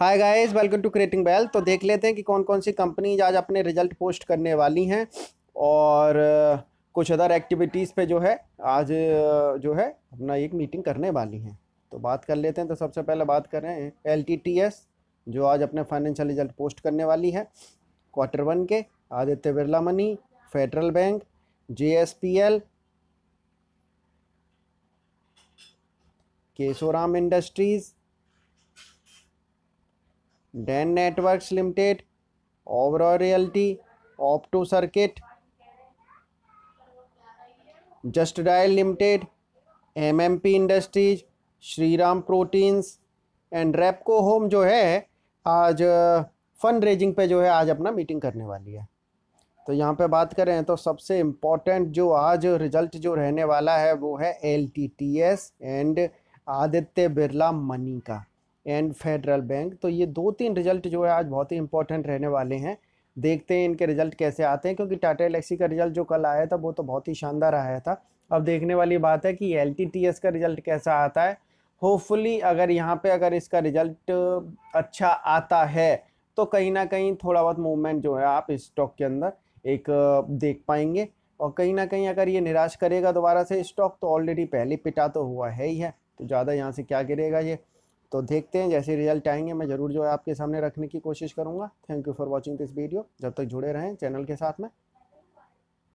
hi guys welcome to creating bell तो देख लेते हैं कि कौन कौन सी कंपनीज आज अपने रिजल्ट पोस्ट करने वाली हैं और कुछ अदर एक्टिविटीज़ पे जो है आज जो है अपना एक मीटिंग करने वाली हैं तो बात कर लेते हैं तो सबसे पहले बात कर रहे हैं एल जो आज अपने फाइनेंशियल रिजल्ट पोस्ट करने वाली है क्वार्टर वन के Aditya Birla money Federal Bank J S P L Kesoram industries Den networks limited Oberoi realty opto circuit just dial limited MMP industries Shriram proteins and Repco home जो है आज फंड रेजिंग पे जो है आज अपना मीटिंग करने वाली है तो यहाँ पे बात करें तो सबसे इम्पोर्टेंट जो आज रिजल्ट जो रहने वाला है वो है L and Aditya Birla money का एंड फेडरल बैंक तो ये दो तीन रिजल्ट जो है आज बहुत ही इंपॉर्टेंट रहने वाले हैं देखते हैं इनके रिजल्ट कैसे आते हैं क्योंकि टाटा एलेक्सी का रिजल्ट जो कल आया था वो तो बहुत ही शानदार आया था अब देखने वाली बात है कि एल का रिजल्ट कैसा आता है होपफुली अगर यहाँ पे अगर इसका रिजल्ट अच्छा आता है तो कहीं ना कहीं थोड़ा बहुत मूवमेंट जो है आप इस स्टॉक के अंदर एक देख पाएंगे और कहीं ना कहीं अगर ये निराश करेगा दोबारा से स्टॉक तो ऑलरेडी पहले पिटा तो हुआ है ही है तो ज़्यादा यहाँ से क्या गिरेगा ये तो देखते हैं जैसे रिजल्ट आएंगे मैं ज़रूर जो है आपके सामने रखने की कोशिश करूँगा thank you for watching this video जब तक जुड़े रहें चैनल के साथ में